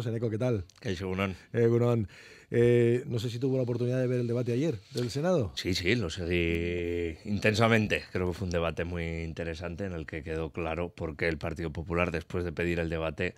Seneco, ¿qué tal? ¿Qué eh, eh, no sé si tuvo la oportunidad de ver el debate ayer del Senado. Sí, sí, lo seguí intensamente. Creo que fue un debate muy interesante en el que quedó claro por qué el Partido Popular, después de pedir el debate,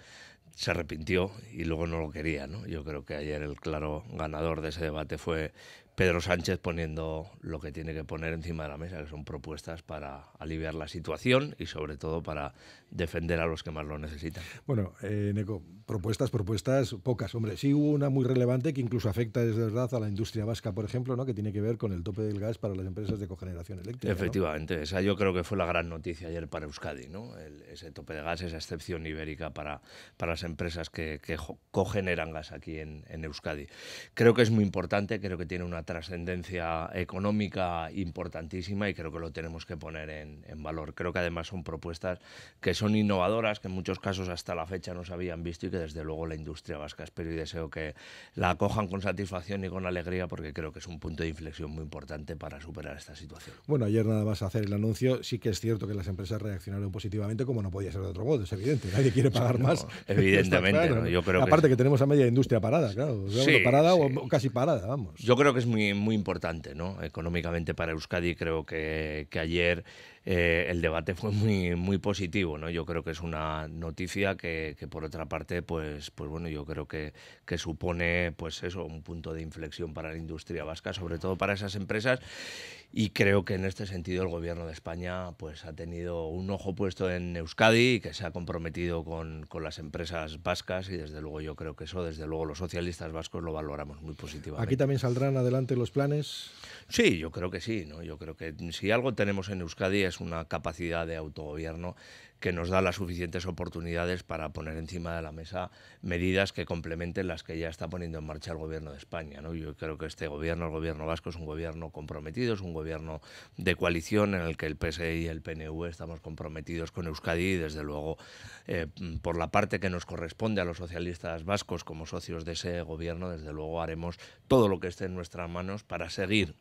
se arrepintió y luego no lo quería. ¿no? Yo creo que ayer el claro ganador de ese debate fue Pedro Sánchez poniendo lo que tiene que poner encima de la mesa, que son propuestas para aliviar la situación y sobre todo para defender a los que más lo necesitan. Bueno, eh, Neco, propuestas, propuestas pocas. Hombre, sí hubo una muy relevante que incluso afecta, desde verdad, a la industria vasca, por ejemplo, ¿no? que tiene que ver con el tope del gas para las empresas de cogeneración eléctrica. Efectivamente, esa yo creo que fue la gran noticia ayer para Euskadi, ¿no? ese tope de gas, esa excepción ibérica para, para las empresas que, que cogeneran gas aquí en Euskadi. Creo que es muy importante, creo que tiene una trascendencia económica importantísima y creo que lo tenemos que poner en, valor. Creo que además son propuestas que son innovadoras, que en muchos casos hasta la fecha no se habían visto y que desde luego la industria vasca espero y deseo que la acojan con satisfacción y con alegría porque creo que es un punto de inflexión muy importante para superar esta situación. Bueno, ayer nada más hacer el anuncio, sí que es cierto que las empresas reaccionaron positivamente como no podía ser de otro modo, es evidente, nadie quiere pagar más. Evidentemente, yo creo Aparte que, tenemos a media industria parada, claro, parada o casi parada, vamos. Yo creo que es muy, muy importante, ¿no? Económicamente para Euskadi creo que, que ayer eh, el debate fue muy, muy positivo, ¿no? Yo creo que es una noticia que, que por otra parte, pues, pues bueno, yo creo que, que, supone, pues eso, un punto de inflexión para la industria vasca, sobre todo para esas empresas y creo que en este sentido el Gobierno de España pues, ha tenido un ojo puesto en Euskadi y que se ha comprometido con, con, las empresas vascas y desde luego yo creo que eso, desde luego los socialistas vascos lo valoramos muy positivamente. ¿Aquí también saldrán adelante los planes? Sí, yo creo que sí. ¿no? Yo creo que si algo tenemos en Euskadi es una capacidad de autogobierno que nos da las suficientes oportunidades para poner encima de la mesa medidas que complementen las que ya está poniendo en marcha el Gobierno de España. Yo creo que este Gobierno, el Gobierno vasco, es un Gobierno comprometido, es un Gobierno de coalición en el que el PSI e y el PNV estamos comprometidos con Euskadi y, desde luego, eh, por la parte que nos corresponde a los socialistas vascos como socios de ese Gobierno, desde luego haremos todo lo que esté en nuestras manos para seguir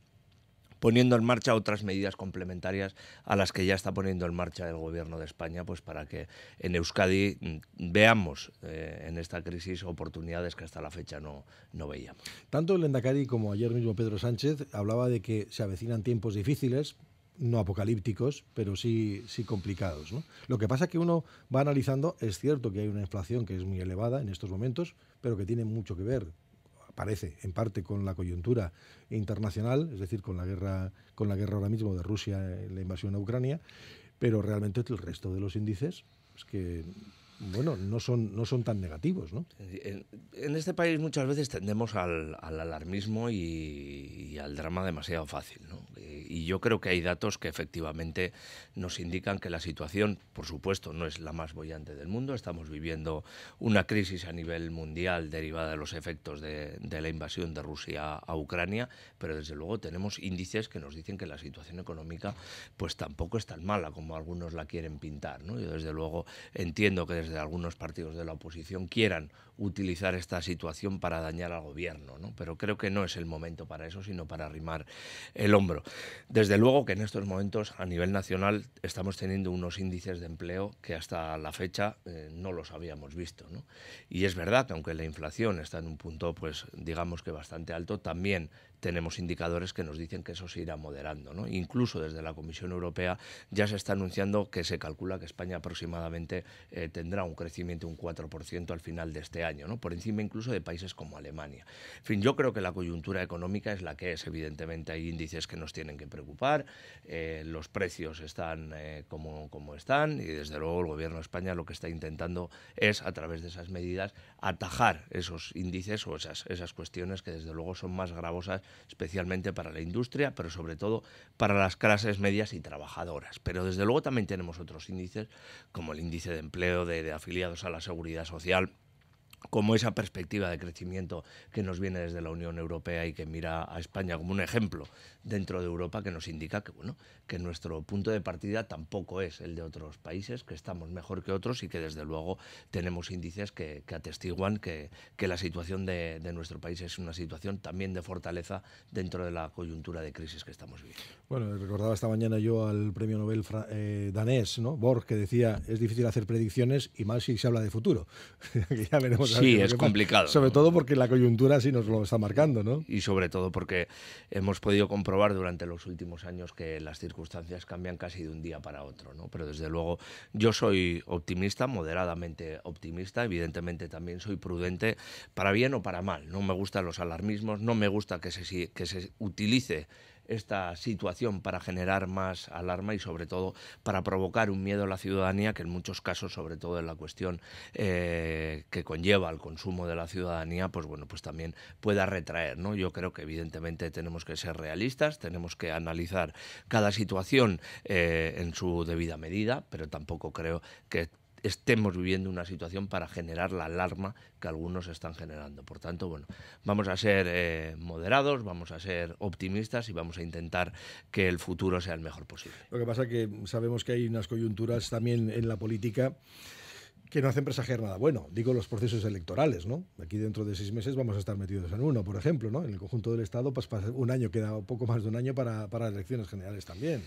poniendo en marcha otras medidas complementarias a las que ya está poniendo en marcha el Gobierno de España, pues para que en Euskadi mm, veamos eh, en esta crisis oportunidades que hasta la fecha no, no veíamos. Tanto el Endacari como ayer mismo Pedro Sánchez hablaba de que se avecinan tiempos difíciles, no apocalípticos, pero sí, sí complicados. Lo que pasa es que uno va analizando, es cierto que hay una inflación que es muy elevada en estos momentos, pero que tiene mucho que ver parece en parte con la coyuntura internacional, es decir, con la guerra, con la guerra ahora mismo de Rusia, eh, la invasión a Ucrania, pero realmente el resto de los índices es que bueno, no son, no son tan negativos, ¿no? En, este país muchas veces tendemos al, alarmismo y, al drama demasiado fácil, ¿no? Y yo creo que hay datos que efectivamente nos indican que la situación, por supuesto, no es la más bollante del mundo. Estamos viviendo una crisis a nivel mundial derivada de los efectos de, de la invasión de Rusia a Ucrania, pero desde luego tenemos índices que nos dicen que la situación económica pues tampoco es tan mala como algunos la quieren pintar, ¿no? Yo desde luego entiendo que desde de algunos partidos de la oposición quieran utilizar esta situación para dañar al gobierno, ¿no? pero creo que no es el momento para eso, sino para arrimar el hombro. Desde luego que en estos momentos a nivel nacional estamos teniendo unos índices de empleo que hasta la fecha eh, no los habíamos visto. ¿no? Y es verdad que aunque la inflación está en un punto, pues digamos que bastante alto, también tenemos indicadores que nos dicen que eso se irá moderando. Incluso desde la Comisión Europea ya se está anunciando que se calcula que España aproximadamente eh, tendrá un crecimiento un 4% al final de este año, por encima incluso de países como Alemania. En fin, yo creo que la coyuntura económica es la que es. Evidentemente hay índices que nos tienen que preocupar, eh, los precios están eh, como, como están y desde luego el Gobierno de España lo que está intentando es, a través de esas medidas, atajar esos índices o esas, esas cuestiones que desde luego son más gravosas especialmente para la industria, pero sobre todo para las clases medias y trabajadoras. Pero desde luego también tenemos otros índices, como el índice de empleo de, afiliados a la seguridad social, como esa perspectiva de crecimiento que nos viene desde la Unión Europea y que mira a España como un ejemplo dentro de Europa que nos indica que, bueno, que nuestro punto de partida tampoco es el de otros países, que estamos mejor que otros y que desde luego tenemos índices que, que atestiguan que, que, la situación de, de, nuestro país es una situación también de fortaleza dentro de la coyuntura de crisis que estamos viviendo. Bueno, recordaba esta mañana yo al premio Nobel eh, danés, ¿no? Borg, que decía, es difícil hacer predicciones y más si se habla de futuro. ya veremos sí, es complicado. Sobre todo porque la coyuntura sí nos lo está marcando, ¿no? Y sobre todo porque hemos podido comprobar durante los últimos años que las circunstancias cambian casi de un día para otro, Pero desde luego yo soy optimista, moderadamente optimista, evidentemente también soy prudente, para bien o para mal. No me gustan los alarmismos, no me gusta que se, que se utilice esta situación para generar más alarma y sobre todo para provocar un miedo a la ciudadanía que en muchos casos, sobre todo en la cuestión eh, que conlleva el consumo de la ciudadanía, pues bueno, pues también pueda retraer. ¿no? Yo creo que evidentemente tenemos que ser realistas, tenemos que analizar cada situación eh, en su debida medida, pero tampoco creo que estemos viviendo una situación para generar la alarma que algunos están generando. Por tanto, bueno, vamos a ser eh, moderados, vamos a ser optimistas y vamos a intentar que el futuro sea el mejor posible. Lo que pasa es que sabemos que hay unas coyunturas también en la política que no hacen presagiar nada bueno. Digo los procesos electorales, ¿no? Aquí dentro de seis meses vamos a estar metidos en uno, por ejemplo, ¿no? En el conjunto del Estado, pues, un año queda poco más de un año para elecciones generales también.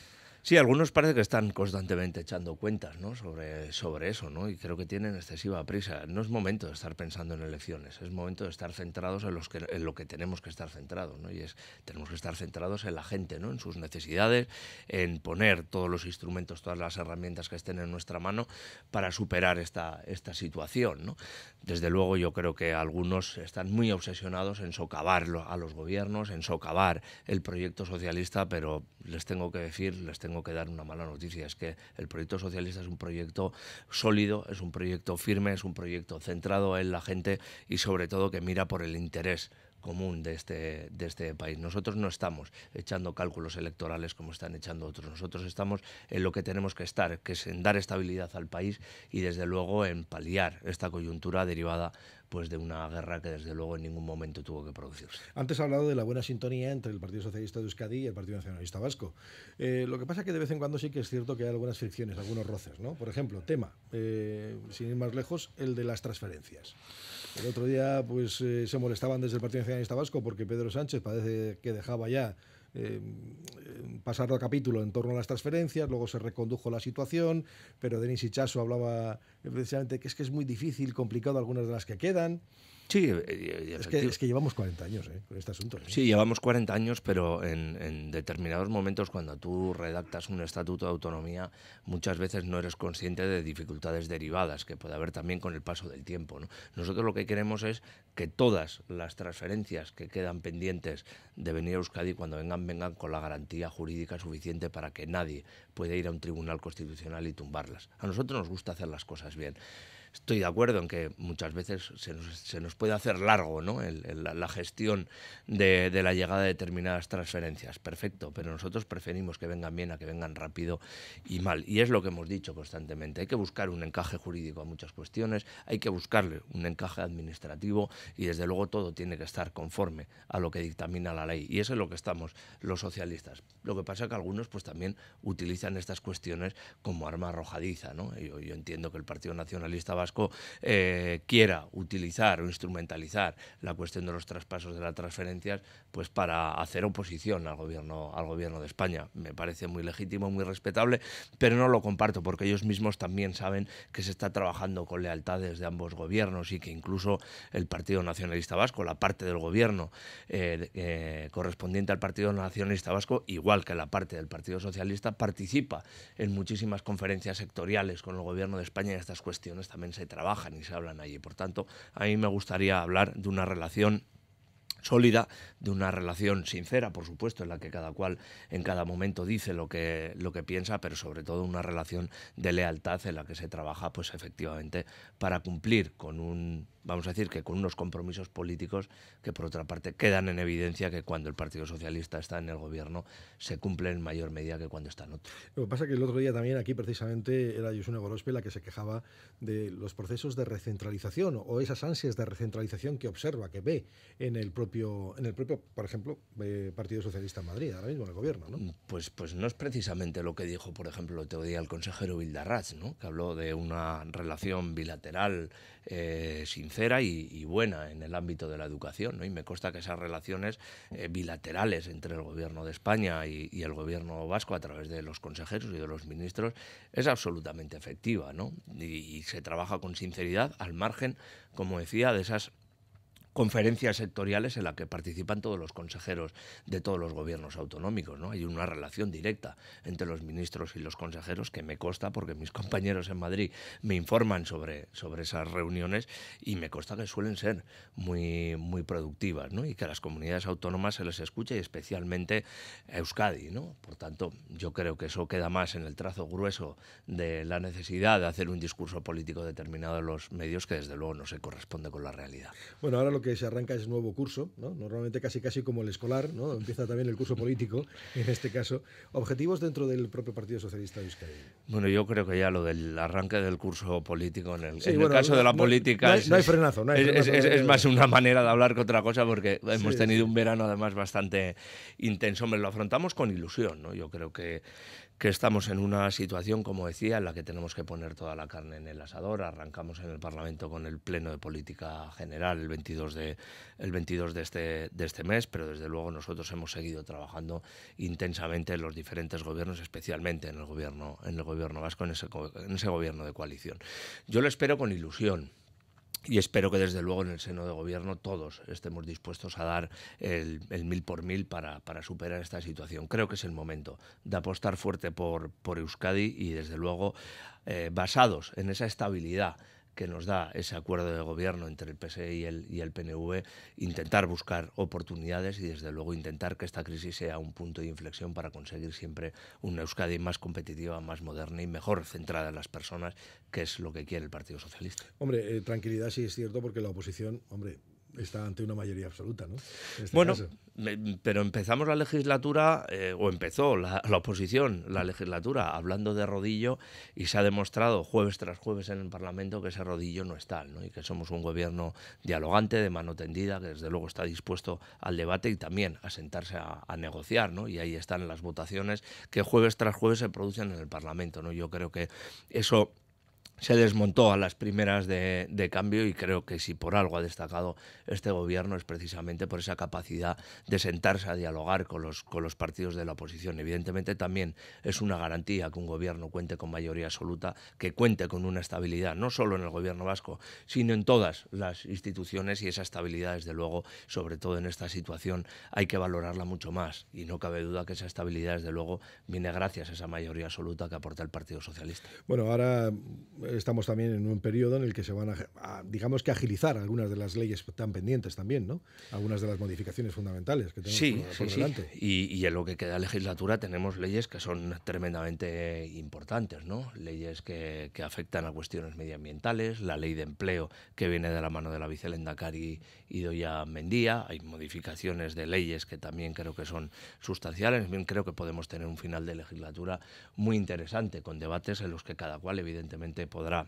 Sí, algunos parece que están constantemente echando cuentas sobre, sobre eso, ¿no? y creo que tienen excesiva prisa. No es momento de estar pensando en elecciones, es momento de estar centrados en, los que, en lo que tenemos que estar centrados, ¿no? y es, tenemos que estar centrados en la gente, ¿no? en sus necesidades, en poner todos los instrumentos, todas las herramientas que estén en nuestra mano para superar esta, esta situación. ¿no? Desde luego yo creo que algunos están muy obsesionados en socavar a los gobiernos, en socavar el proyecto socialista, pero les tengo que decir, les tengo tengo que dar una mala noticia, es que el proyecto socialista es un proyecto sólido, es un proyecto firme, es un proyecto centrado en la gente y sobre todo que mira por el interés común de este, de este país. Nosotros no estamos echando cálculos electorales como están echando otros. Nosotros estamos en lo que tenemos que estar, que es en dar estabilidad al país y desde luego en paliar esta coyuntura derivada pues de una guerra que desde luego en ningún momento tuvo que producirse. Antes ha hablado de la buena sintonía entre el Partido Socialista de Euskadi y el Partido Nacionalista Vasco. Eh, lo que pasa es que de vez en cuando sí que es cierto que hay algunas fricciones, algunos roces, ¿no? Por ejemplo, tema, eh, sin ir más lejos, el de las transferencias. El otro día pues eh, se molestaban desde el Partido Nacionalista nacionalista vasco porque Pedro Sánchez parece que dejaba ya eh, pasar el capítulo en torno a las transferencias, luego se recondujo la situación, pero Denis Ichazo hablaba precisamente que es que es muy difícil, complicado algunas de las que quedan. Sí, eh, eh, es que, llevamos 40 años eh, con este asunto. Sí, llevamos 40 años, pero en, determinados momentos, cuando tú redactas un estatuto de autonomía, muchas veces no eres consciente de dificultades derivadas que puede haber también con el paso del tiempo. ¿no? Nosotros lo que queremos es que todas las transferencias que quedan pendientes de venir a Euskadi, cuando vengan, vengan con la garantía jurídica suficiente para que nadie pueda ir a un tribunal constitucional y tumbarlas. A nosotros nos gusta hacer las cosas bien estoy de acuerdo en que muchas veces se nos, se nos puede hacer largo ¿no? la, gestión de, la llegada de determinadas transferencias. Perfecto, pero nosotros preferimos que vengan bien a que vengan rápido y mal. Y es lo que hemos dicho constantemente. Hay que buscar un encaje jurídico a muchas cuestiones, hay que buscarle un encaje administrativo y desde luego todo tiene que estar conforme a lo que dictamina la ley. Y eso es lo que estamos los socialistas. Lo que pasa es que algunos pues también utilizan estas cuestiones como arma arrojadiza. ¿no? Yo, entiendo que el Partido Nacionalista va Vasco eh, quiera utilizar o instrumentalizar la cuestión de los traspasos de las transferencias pues para hacer oposición al gobierno, al gobierno de España. Me parece muy legítimo, muy respetable, pero no lo comparto porque ellos mismos también saben que se está trabajando con lealtades de ambos gobiernos y que incluso el Partido Nacionalista Vasco, la parte del gobierno eh, eh, correspondiente al Partido Nacionalista Vasco, igual que la parte del Partido Socialista, participa en muchísimas conferencias sectoriales con el gobierno de España en estas cuestiones también se trabajan y se hablan allí. Por tanto, a mí me gustaría hablar de una relación sólida, de una relación sincera, por supuesto, en la que cada cual en cada momento dice lo que, lo que piensa, pero sobre todo una relación de lealtad en la que se trabaja, pues efectivamente, para cumplir con un vamos a decir que con unos compromisos políticos que por otra parte quedan en evidencia que cuando el Partido Socialista está en el gobierno se cumple en mayor medida que cuando está en otro. Lo que pasa es que el otro día también aquí precisamente era Yusune Gorospe la que se quejaba de los procesos de recentralización o esas ansias de recentralización que observa, que ve en el propio, en el propio por ejemplo, eh, Partido Socialista en Madrid, ahora mismo en el gobierno. ¿no? Pues, pues no es precisamente lo que dijo, por ejemplo, el otro día el consejero Vildarraz, ¿no? que habló de una relación bilateral eh, sincera y, buena en el ámbito de la educación. ¿no? Y me consta que esas relaciones eh, bilaterales entre el Gobierno de España y, el Gobierno vasco a través de los consejeros y de los ministros es absolutamente efectiva. y se trabaja con sinceridad al margen, como decía, de esas conferencias sectoriales en las que participan todos los consejeros de todos los gobiernos autonómicos. ¿no? Hay una relación directa entre los ministros y los consejeros que me consta, porque mis compañeros en Madrid me informan sobre, sobre esas reuniones y me consta que suelen ser muy, muy productivas y que a las comunidades autónomas se les escuche y especialmente a Euskadi. ¿no? Por tanto, yo creo que eso queda más en el trazo grueso de la necesidad de hacer un discurso político determinado en los medios que desde luego no se corresponde con la realidad. Bueno, ahora lo que se arranca es nuevo curso, ¿no? normalmente casi casi como el escolar, ¿no? empieza también el curso político, en este caso. ¿Objetivos dentro del propio Partido Socialista de Euskadi? Bueno, yo creo que ya lo del arranque del curso político en el, caso de la política... No hay, frenazo, no hay frenazo, es, más una manera de hablar que otra cosa porque hemos tenido un verano además bastante intenso, lo afrontamos con ilusión, ¿no? yo creo que que estamos en una situación, como decía, en la que tenemos que poner toda la carne en el asador. Arrancamos en el Parlamento con el Pleno de Política General el 22 de, el 22 de, este, de este mes, pero desde luego nosotros hemos seguido trabajando intensamente en los diferentes gobiernos, especialmente en el gobierno, en el gobierno vasco, en ese gobierno de coalición. Yo lo espero con ilusión. Y espero que desde luego en el seno de gobierno todos estemos dispuestos a dar el, mil por mil para, superar esta situación. Creo que es el momento de apostar fuerte por, Euskadi y desde luego eh, basados en esa estabilidad que nos da ese acuerdo de gobierno entre el PSE y el, y el PNV, intentar buscar oportunidades y desde luego intentar que esta crisis sea un punto de inflexión para conseguir siempre una Euskadi más competitiva, más moderna y mejor centrada en las personas, que es lo que quiere el Partido Socialista. Hombre, eh, tranquilidad sí es cierto porque la oposición, hombre, está ante una mayoría absoluta, ¿no? Este bueno, pero empezamos la legislatura, eh, o empezó la, oposición, la legislatura, hablando de rodillo, y se ha demostrado jueves tras jueves en el Parlamento que ese rodillo no está, ¿no? y que somos un gobierno dialogante, de mano tendida, que desde luego está dispuesto al debate y también a sentarse a, a negociar, ¿no? y ahí están las votaciones que jueves tras jueves se producen en el Parlamento. ¿no? Yo creo que eso se desmontó a las primeras de, cambio y creo que si por algo ha destacado este gobierno es precisamente por esa capacidad de sentarse a dialogar con los, con los partidos de la oposición. Evidentemente también es una garantía que un gobierno cuente con mayoría absoluta, que cuente con una estabilidad, no solo en el gobierno vasco, sino en todas las instituciones y esa estabilidad, desde luego, sobre todo en esta situación, hay que valorarla mucho más y no cabe duda que esa estabilidad, desde luego, viene gracias a esa mayoría absoluta que aporta el Partido Socialista. Bueno, ahora estamos también en un periodo en el que se van a, digamos que agilizar algunas de las leyes tan pendientes también, ¿no? Algunas de las modificaciones fundamentales que tenemos sí, por, sí, delante. Sí. Y, en lo que queda legislatura tenemos leyes que son tremendamente importantes, ¿no? Leyes que, afectan a cuestiones medioambientales, la ley de empleo que viene de la mano de la vicelenda Cari y Doya Mendía, hay modificaciones de leyes que también creo que son sustanciales, bien creo que podemos tener un final de legislatura muy interesante, con debates en los que cada cual evidentemente podrá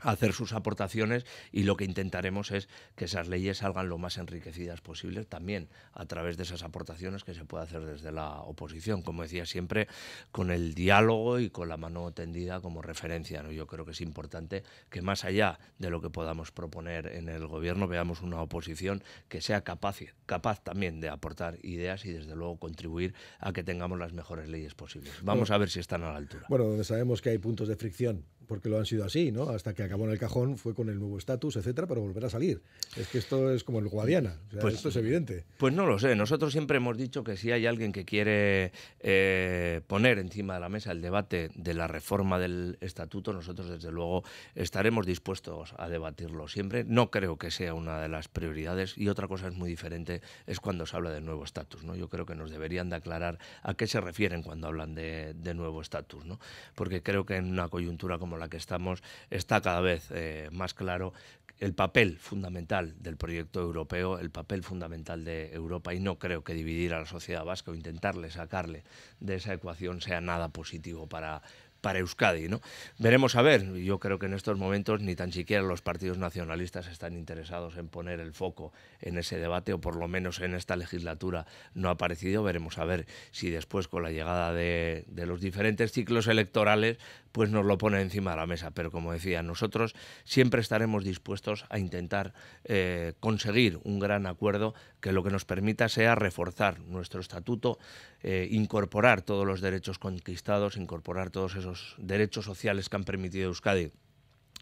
hacer sus aportaciones y lo que intentaremos es que esas leyes salgan lo más enriquecidas posible también a través de esas aportaciones que se puede hacer desde la oposición, como decía siempre, con el diálogo y con la mano tendida como referencia. Yo creo que es importante que más allá de lo que podamos proponer en el gobierno veamos una oposición que sea capaz, capaz también de aportar ideas y desde luego contribuir a que tengamos las mejores leyes posibles. Vamos a ver si están a la altura. Bueno, donde sabemos que hay puntos de fricción porque lo han sido así, ¿no? Hasta que acabó en el cajón, fue con el nuevo estatus, etcétera, para volver a salir. Es que esto es como el Guadiana, pues, esto es evidente. Pues no lo sé, nosotros siempre hemos dicho que si hay alguien que quiere eh, poner encima de la mesa el debate de la reforma del estatuto, nosotros desde luego estaremos dispuestos a debatirlo siempre. No creo que sea una de las prioridades y otra cosa es muy diferente es cuando se habla de nuevo estatus, ¿no? Yo creo que nos deberían de aclarar a qué se refieren cuando hablan de, de nuevo estatus, ¿no? Porque creo que en una coyuntura como la que estamos, está cada vez eh, más claro el papel fundamental del proyecto europeo, el papel fundamental de Europa y no creo que dividir a la sociedad vasca o intentarle sacarle de esa ecuación sea nada positivo para, para Euskadi. ¿no? Veremos a ver, yo creo que en estos momentos ni tan siquiera los partidos nacionalistas están interesados en poner el foco en ese debate, o por lo menos en esta legislatura no ha aparecido. Veremos a ver si después con la llegada de los diferentes ciclos electorales pues nos lo pone encima de la mesa. Pero como decía, nosotros siempre estaremos dispuestos a intentar eh, conseguir un gran acuerdo que lo que nos permita sea reforzar nuestro estatuto, eh, incorporar todos los derechos conquistados, incorporar todos esos derechos sociales que han permitido Euskadi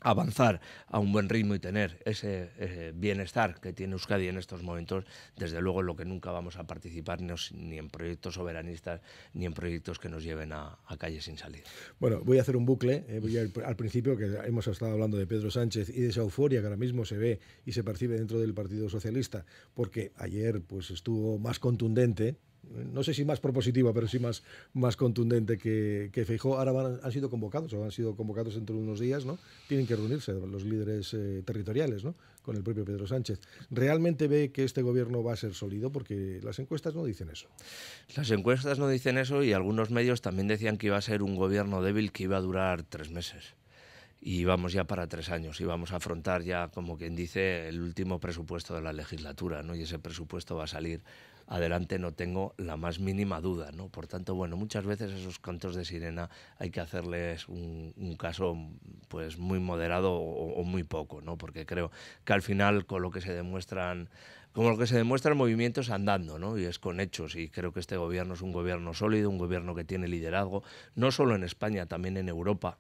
avanzar a un buen ritmo y tener ese, eh, bienestar que tiene Euskadi en estos momentos, desde luego es lo que nunca vamos a participar ni en proyectos soberanistas ni en proyectos que nos lleven a, a calle sin salir. Bueno, voy a hacer un bucle. Eh, al principio que hemos estado hablando de Pedro Sánchez y de esa euforia que ahora mismo se ve y se percibe dentro del Partido Socialista, porque ayer pues estuvo más contundente no sé si más propositiva, pero sí más, más contundente que, que Ahora han sido convocados, o han sido convocados dentro de unos días, ¿no? Tienen que reunirse los líderes eh, territoriales, ¿no? Con el propio Pedro Sánchez. ¿Realmente ve que este gobierno va a ser sólido? Porque las encuestas no dicen eso. Las encuestas no dicen eso y algunos medios también decían que iba a ser un gobierno débil que iba a durar tres meses y vamos ya para tres años y vamos a afrontar ya, como quien dice, el último presupuesto de la legislatura, ¿no? Y ese presupuesto va a salir adelante no tengo la más mínima duda. Por tanto, bueno, muchas veces esos cantos de sirena hay que hacerles un, caso pues muy moderado o, muy poco, ¿no? porque creo que al final con lo que se demuestran como lo que se demuestra movimiento movimientos andando, ¿no? Y es con hechos. Y creo que este gobierno es un gobierno sólido, un gobierno que tiene liderazgo, no solo en España, también en Europa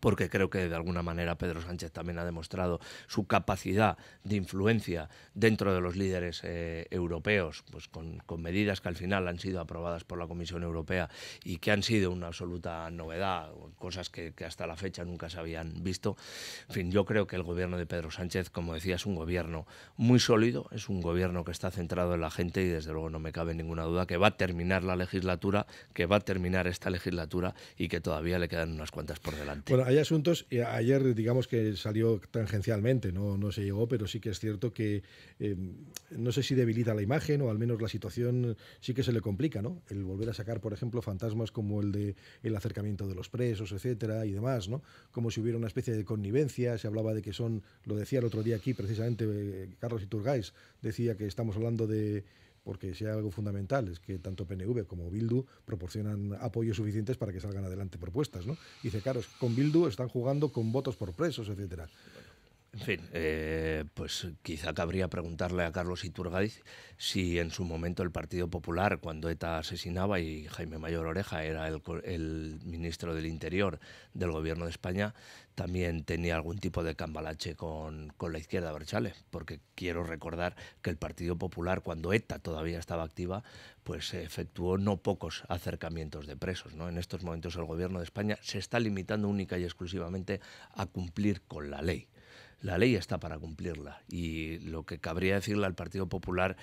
porque creo que de alguna manera Pedro Sánchez también ha demostrado su capacidad de influencia dentro de los líderes eh, europeos, pues con, medidas que al final han sido aprobadas por la Comisión Europea y que han sido una absoluta novedad, cosas que, hasta la fecha nunca se habían visto. En fin, yo creo que el gobierno de Pedro Sánchez, como decía, es un gobierno muy sólido, es un gobierno que está centrado en la gente y desde luego no me cabe ninguna duda que va a terminar la legislatura, que va a terminar esta legislatura y que todavía le quedan unas cuantas por delante hay asuntos, eh, ayer digamos que salió tangencialmente, no, no se llegó, pero sí que es cierto que eh, no sé si debilita la imagen o al menos la situación sí que se le complica, ¿no? El volver a sacar, por ejemplo, fantasmas como el de el acercamiento de los presos, etcétera, y demás, ¿no? Como si hubiera una especie de connivencia, se hablaba de que son, lo decía el otro día aquí precisamente eh, Carlos Iturgáis, decía que estamos hablando de porque si hay algo fundamental es que tanto PNV como Bildu proporcionan apoyos suficientes para que salgan adelante propuestas. ¿no? Y dice, claro, con Bildu están jugando con votos por presos, etcétera. En fin, eh, pues quizá cabría preguntarle a Carlos Iturgaiz si en su momento el Partido Popular, cuando ETA asesinaba y Jaime Mayor Oreja era el, ministro del Interior del Gobierno de España, también tenía algún tipo de cambalache con, la izquierda Berchale, porque quiero recordar que el Partido Popular, cuando ETA todavía estaba activa, pues efectuó no pocos acercamientos de presos. ¿no? En estos momentos el Gobierno de España se está limitando única y exclusivamente a cumplir con la ley la ley está para cumplirla. Y lo que cabría decirle al Partido Popular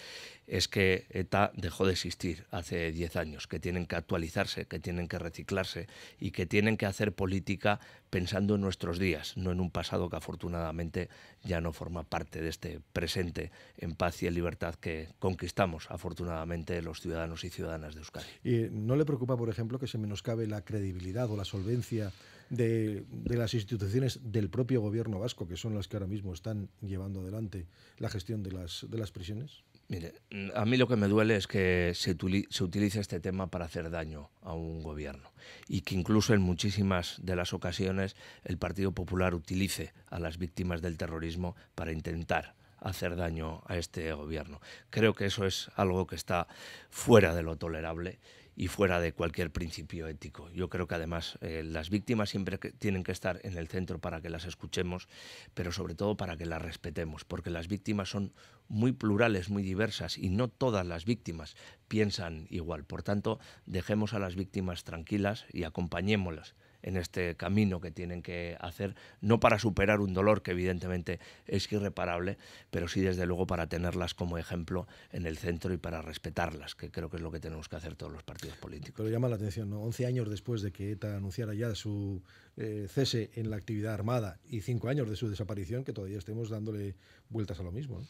es que ETA dejó de existir hace 10 años, que tienen que actualizarse, que tienen que reciclarse y que tienen que hacer política pensando en nuestros días, no en un pasado que afortunadamente ya no forma parte de este presente en paz y en libertad que conquistamos afortunadamente los ciudadanos y ciudadanas de Euskadi. ¿Y eh, ¿No le preocupa, por ejemplo, que se menoscabe la credibilidad o la solvencia? de, las instituciones del propio gobierno vasco, que son las que ahora mismo están llevando adelante la gestión de las, de las prisiones? Mire, mm, a mí lo que me duele es que se, se utilice este tema para hacer daño a un gobierno y que incluso en muchísimas de las ocasiones el Partido Popular utilice a las víctimas del terrorismo para intentar hacer daño a este gobierno. Creo que eso es algo que está fuera de lo tolerable y fuera de cualquier principio ético. Yo creo que además eh, las víctimas siempre tienen que estar en el centro para que las escuchemos, pero sobre todo para que las respetemos, porque las víctimas son muy plurales, muy diversas y no todas las víctimas piensan igual. Por tanto, dejemos a las víctimas tranquilas y acompañémoslas en este camino que tienen que hacer, no para superar un dolor que evidentemente es irreparable, pero sí desde luego para tenerlas como ejemplo en el centro y para respetarlas, que creo que es lo que tenemos que hacer todos los partidos políticos. Pero llama la atención, ¿no? 11 años después de que ETA anunciara ya su eh, cese en la actividad armada y 5 años de su desaparición, que todavía estemos dándole vueltas a lo mismo.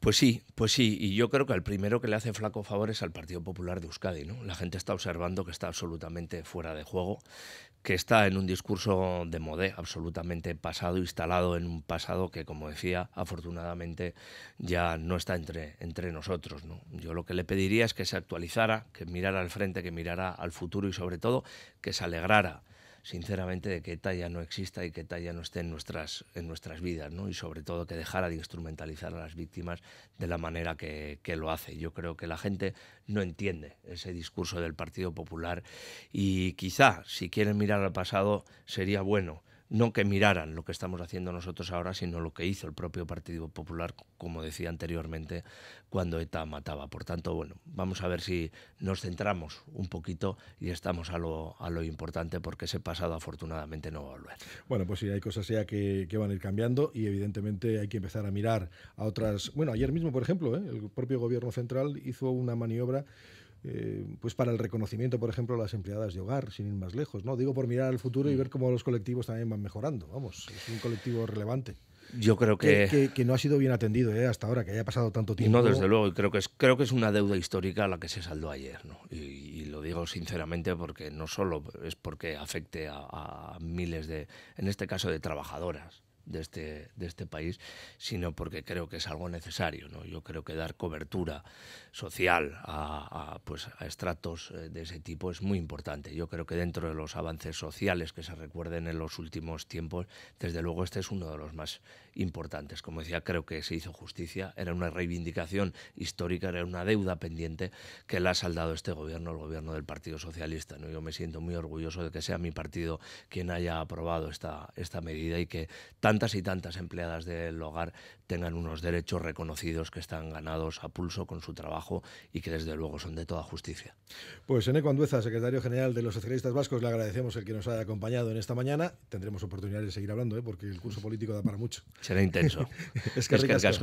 Pues sí, pues sí, y yo creo que el primero que le hace flaco favor es al Partido Popular de Euskadi, ¿no? La gente está observando que está absolutamente fuera de juego, que está en un discurso de modé, absolutamente pasado, instalado en un pasado que, como decía, afortunadamente ya no está entre, entre nosotros. Yo lo que le pediría es que se actualizara, que mirara al frente, que mirara al futuro y sobre todo que se alegrara sinceramente, de que talla no exista y que talla no esté en nuestras, en nuestras vidas, ¿no? Y sobre todo que dejara de instrumentalizar a las víctimas de la manera que, que lo hace. Yo creo que la gente no entiende ese discurso del Partido Popular y quizá, si quieren mirar al pasado, sería bueno no que miraran lo que estamos haciendo nosotros ahora, sino lo que hizo el propio Partido Popular, como decía anteriormente, cuando ETA mataba. Por tanto, bueno, vamos a ver si nos centramos un poquito y estamos a lo, a lo importante, porque ese pasado afortunadamente no va a volver. Bueno, pues si hay cosas ya que, van a ir cambiando y evidentemente hay que empezar a mirar a otras... Bueno, ayer mismo, por ejemplo, ¿eh? el propio Gobierno Central hizo una maniobra eh, pues para el reconocimiento, por ejemplo, a las empleadas de hogar, sin ir más lejos, ¿no? Digo por mirar al futuro y mm. ver cómo los colectivos también van mejorando, vamos, es un colectivo relevante. Yo creo que... no ha sido bien atendido ¿eh? hasta ahora, que haya pasado tanto tiempo. No, desde luego, y creo que es, creo que es una deuda histórica la que se saldó ayer, ¿no? Y, lo digo sinceramente porque no solo es porque afecte a, a miles de, en este caso, de trabajadoras, de este, de este país, sino porque creo que es algo necesario. ¿no? Yo creo que dar cobertura social a, pues, a estratos eh, de ese tipo es muy importante. Yo creo que dentro de los avances sociales que se recuerden en los últimos tiempos, desde luego este es uno de los más importantes. Como decía, creo que se hizo justicia, era una reivindicación histórica, era una deuda pendiente que la ha saldado este gobierno, el gobierno del Partido Socialista. Yo me siento muy orgulloso de que sea mi partido quien haya aprobado esta, esta medida y que tantas y tantas empleadas del hogar tengan unos derechos reconocidos que están ganados a pulso con su trabajo y que desde luego son de toda justicia. Pues Eneco Andueza, secretario general de los socialistas vascos, le agradecemos el que nos haya acompañado en esta mañana. Tendremos oportunidad de seguir hablando, ¿eh? porque el curso político da para mucho. Será intenso. es que, es